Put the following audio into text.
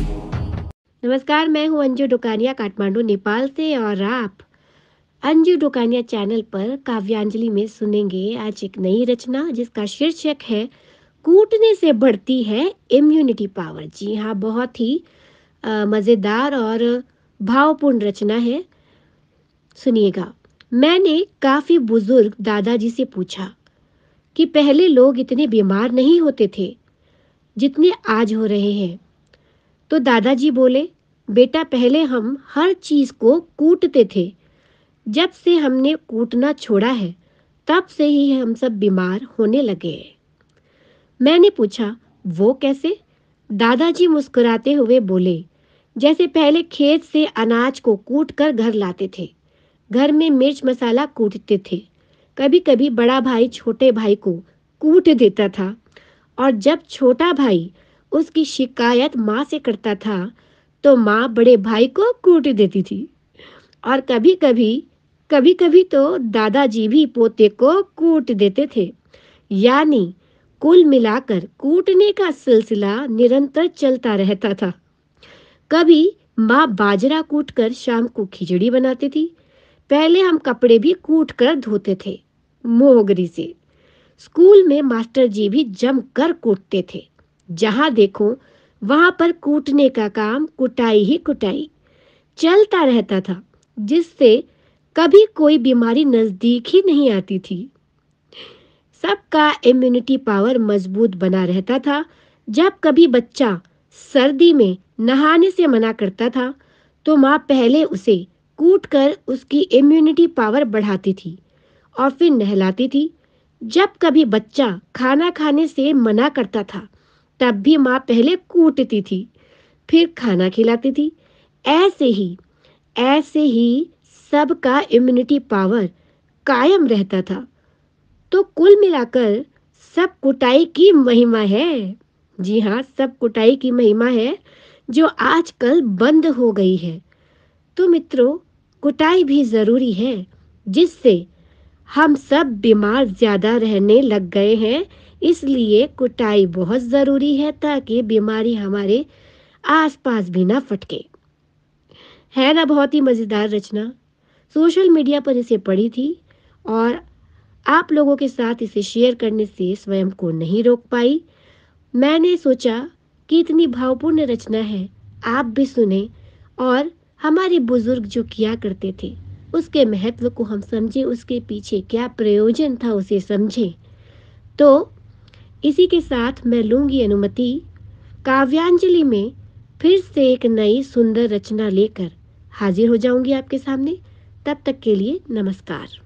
नमस्कार मैं हूं अंजू डुकानिया काठमांडू नेपाल से और आप अंजू डुकानिया चैनल पर काव्यांजलि में सुनेंगे आज एक नई रचना जिसका शीर्षक है कूटने से बढ़ती है इम्यूनिटी पावर जी हाँ बहुत ही मज़ेदार और भावपूर्ण रचना है सुनिएगा मैंने काफ़ी बुजुर्ग दादाजी से पूछा कि पहले लोग इतने बीमार नहीं होते थे जितने आज हो रहे हैं तो दादाजी बोले बेटा पहले हम हर चीज़ को कूटते थे जब से हमने कूटना छोड़ा है तब से ही हम सब बीमार होने लगे हैं मैंने पूछा वो कैसे दादाजी मुस्कुराते हुए बोले जैसे पहले खेत से अनाज को कूट कर घर लाते थे घर में मिर्च मसाला कूटते थे कभी कभी बड़ा भाई छोटे भाई को कूट देता था और जब छोटा भाई उसकी शिकायत माँ से करता था तो माँ बड़े भाई को कूट देती थी और कभी कभी कभी कभी तो दादाजी भी पोते को कूट देते थे यानी कुल मिलाकर कूटने का सिलसिला निरंतर चलता रहता था कभी माँ बाजरा कूट कर शाम को खिचड़ी बनाती थी पहले हम कपड़े भी कूट कर धोते थे मोहगरी से स्कूल में मास्टर जी भी जमकर कूटते थे जहां देखो वहां पर कूटने का काम कुटाई ही कुटाई चलता रहता था जिससे कभी कोई बीमारी नज़दीक ही नहीं आती थी सबका इम्यूनिटी पावर मजबूत बना रहता था जब कभी बच्चा सर्दी में नहाने से मना करता था तो माँ पहले उसे कूट कर उसकी इम्यूनिटी पावर बढ़ाती थी और फिर नहलाती थी जब कभी बच्चा खाना खाने से मना करता था तब भी माँ पहले कूटती थी फिर खाना खिलाती थी ऐसे ही ऐसे ही सबका इम्यूनिटी पावर कायम रहता था तो कुल मिलाकर सब कुटाई की महिमा है जी हाँ सब कुटाई की महिमा है जो आजकल बंद हो गई है तो मित्रों कुटाई भी ज़रूरी है जिससे हम सब बीमार ज़्यादा रहने लग गए हैं इसलिए कुटाई बहुत ज़रूरी है ताकि बीमारी हमारे आसपास भी ना फटके है ना बहुत ही मज़ेदार रचना सोशल मीडिया पर इसे पढ़ी थी और आप लोगों के साथ इसे शेयर करने से स्वयं को नहीं रोक पाई मैंने सोचा कि इतनी भावपूर्ण रचना है आप भी सुने और हमारे बुजुर्ग जो किया करते थे उसके महत्व को हम समझें उसके पीछे क्या प्रयोजन था उसे समझें तो इसी के साथ मैं लूंगी अनुमति काव्यांजलि में फिर से एक नई सुंदर रचना लेकर हाजिर हो जाऊंगी आपके सामने तब तक के लिए नमस्कार